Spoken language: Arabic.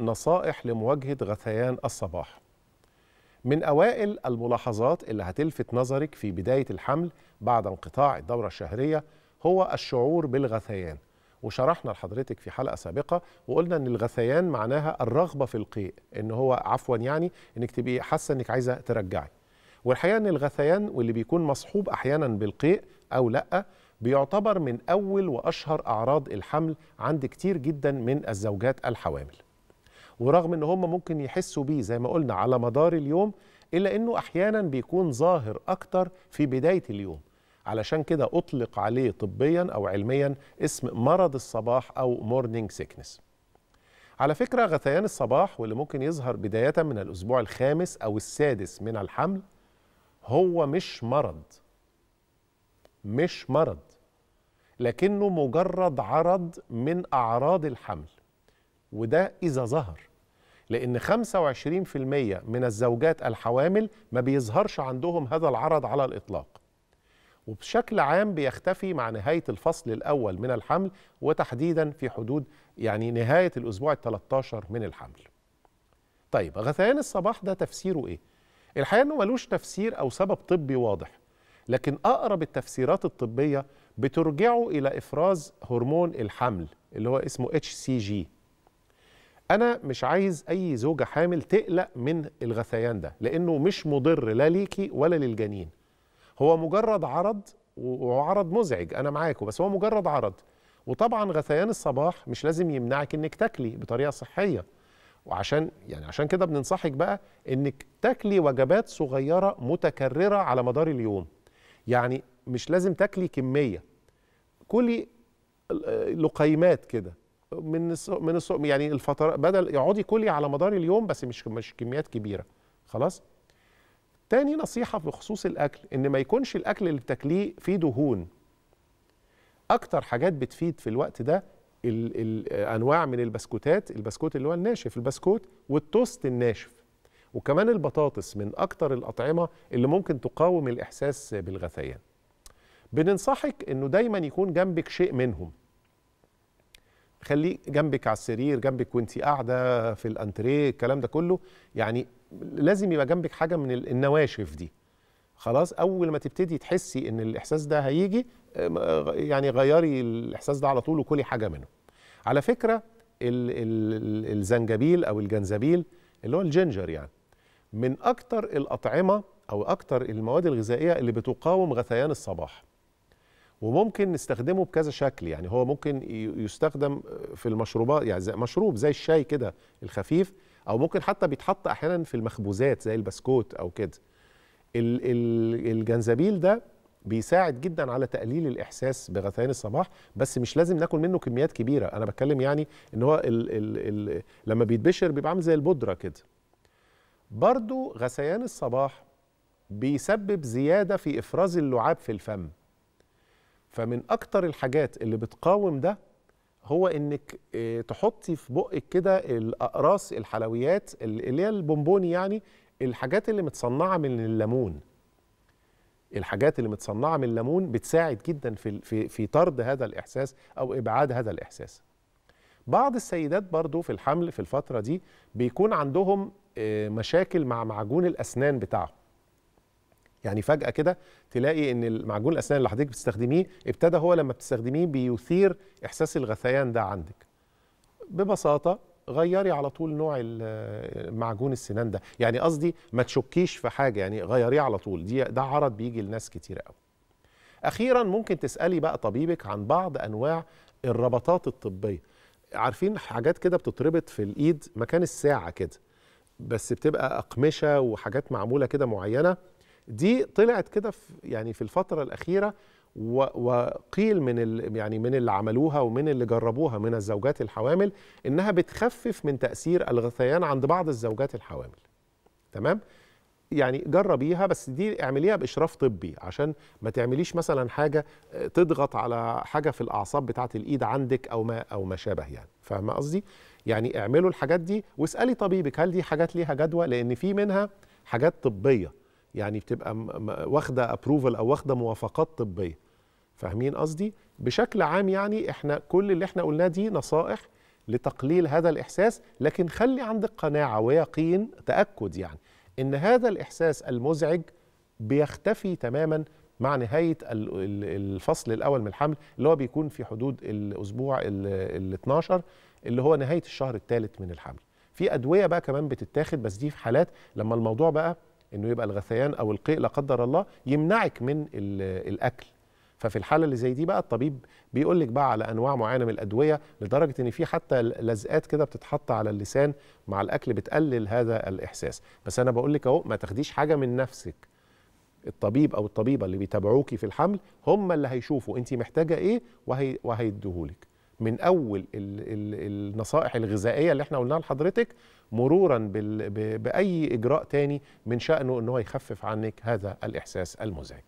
نصائح لمواجهة غثيان الصباح من أوائل الملاحظات اللي هتلفت نظرك في بداية الحمل بعد انقطاع الدورة الشهرية هو الشعور بالغثيان وشرحنا لحضرتك في حلقة سابقة وقلنا أن الغثيان معناها الرغبة في القيء إن هو عفوا يعني إنك تبقي حاسة إنك عايزة ترجعي والحقيقة أن الغثيان واللي بيكون مصحوب أحيانا بالقيء أو لأ بيعتبر من أول وأشهر أعراض الحمل عند كتير جدا من الزوجات الحوامل ورغم ان هم ممكن يحسوا بيه زي ما قلنا على مدار اليوم الا انه احيانا بيكون ظاهر اكتر في بدايه اليوم علشان كده اطلق عليه طبيا او علميا اسم مرض الصباح او مورنينج سيكنس على فكره غثيان الصباح واللي ممكن يظهر بدايه من الاسبوع الخامس او السادس من الحمل هو مش مرض مش مرض لكنه مجرد عرض من اعراض الحمل وده إذا ظهر لأن 25% من الزوجات الحوامل ما بيظهرش عندهم هذا العرض على الإطلاق وبشكل عام بيختفي مع نهاية الفصل الأول من الحمل وتحديدا في حدود يعني نهاية الأسبوع ال 13 من الحمل طيب غثيان الصباح ده تفسيره إيه؟ الحقيقة أنه ملوش تفسير أو سبب طبي واضح لكن أقرب التفسيرات الطبية بترجعه إلى إفراز هرمون الحمل اللي هو اسمه HCG انا مش عايز اي زوجه حامل تقلق من الغثيان ده لانه مش مضر لا ليكي ولا للجنين هو مجرد عرض وعرض مزعج انا معاكم بس هو مجرد عرض وطبعا غثيان الصباح مش لازم يمنعك انك تاكلي بطريقه صحيه وعشان يعني عشان كده بننصحك بقى انك تاكلي وجبات صغيره متكرره على مدار اليوم يعني مش لازم تاكلي كميه كلي لقيمات كده من من يعني الفترات بدل يقعدي كلي على مدار اليوم بس مش مش كميات كبيره خلاص تاني نصيحه بخصوص الاكل ان ما يكونش الاكل اللي بتاكليه فيه دهون اكتر حاجات بتفيد في الوقت ده الأنواع من البسكوتات البسكوت اللي هو الناشف البسكوت والتوست الناشف وكمان البطاطس من اكتر الاطعمه اللي ممكن تقاوم الاحساس بالغثيان بننصحك انه دايما يكون جنبك شيء منهم خليه جنبك على السرير جنبك وانت قاعده في الانتريه الكلام ده كله يعني لازم يبقى جنبك حاجه من النواشف دي خلاص اول ما تبتدي تحسي ان الاحساس ده هيجي يعني غيري الاحساس ده على طول وكلي حاجه منه على فكره الزنجبيل او الجنزبيل اللي هو الجينجر يعني من اكتر الاطعمه او اكتر المواد الغذائيه اللي بتقاوم غثيان الصباح وممكن نستخدمه بكذا شكل يعني هو ممكن يستخدم في المشروبات يعني زي مشروب زي الشاي كده الخفيف او ممكن حتى بيتحط احيانا في المخبوزات زي البسكوت او كده الجنزبيل ده بيساعد جدا على تقليل الاحساس بغثيان الصباح بس مش لازم ناكل منه كميات كبيره انا بتكلم يعني ان هو ال ال الـ لما بيتبشر بيبقى عامل زي البودره كده برضو غثيان الصباح بيسبب زياده في افراز اللعاب في الفم فمن اكتر الحاجات اللي بتقاوم ده هو انك آه، تحطي في بقك كده الاقراص الحلويات اللي هي البونبوني يعني الحاجات اللي متصنعه من الليمون الحاجات اللي متصنعه من الليمون بتساعد جدا في في في طرد هذا الاحساس او ابعاد هذا الاحساس بعض السيدات برضو في الحمل في الفتره دي بيكون عندهم آه، مشاكل مع معجون الاسنان بتاعهم يعني فجأة كده تلاقي إن المعجون الأسنان اللي حضرتك بتستخدميه ابتدى هو لما بتستخدميه بيثير إحساس الغثيان ده عندك. ببساطة غيري على طول نوع معجون السنان ده، يعني قصدي ما تشكيش في حاجة يعني غيريه على طول، دي ده عرض بيجي لناس كتير قوي. أخيرا ممكن تسألي بقى طبيبك عن بعض أنواع الربطات الطبية. عارفين حاجات كده بتتربط في الإيد مكان الساعة كده. بس بتبقى أقمشة وحاجات معمولة كده معينة دي طلعت كده في يعني في الفتره الاخيره وقيل من يعني من اللي عملوها ومن اللي جربوها من الزوجات الحوامل انها بتخفف من تاثير الغثيان عند بعض الزوجات الحوامل تمام يعني جربيها بس دي اعمليها باشراف طبي عشان ما تعمليش مثلا حاجه آه، تضغط على حاجه في الاعصاب بتاعه الايد عندك او ما او ما شابه يعني فاهمه قصدي يعني اعملوا الحاجات دي واسالي طبيبك هل دي حاجات ليها جدوى لان في منها حاجات طبيه يعني بتبقى واخده ابروفل او واخده موافقات طبيه فاهمين قصدي بشكل عام يعني احنا كل اللي احنا قلناه دي نصائح لتقليل هذا الاحساس لكن خلي عندك قناعه ويقين تاكد يعني ان هذا الاحساس المزعج بيختفي تماما مع نهايه الفصل الاول من الحمل اللي هو بيكون في حدود الاسبوع ال 12 اللي هو نهايه الشهر الثالث من الحمل في ادويه بقى كمان بتتاخد بس دي في حالات لما الموضوع بقى انه يبقى الغثيان او القيء لا قدر الله يمنعك من الاكل ففي الحاله اللي زي دي بقى الطبيب بيقول لك بقى على انواع معينه من الادويه لدرجه ان في حتى لزقات كده بتتحط على اللسان مع الاكل بتقلل هذا الاحساس بس انا بقول لك اهو ما تاخديش حاجه من نفسك الطبيب او الطبيبه اللي بيتابعوكي في الحمل هم اللي هيشوفوا انت محتاجه ايه وهي وهيديهولك من اول النصائح الغذائيه اللي احنا قلناها لحضرتك مرورا باي اجراء تاني من شانه ان هو يخفف عنك هذا الاحساس المزعج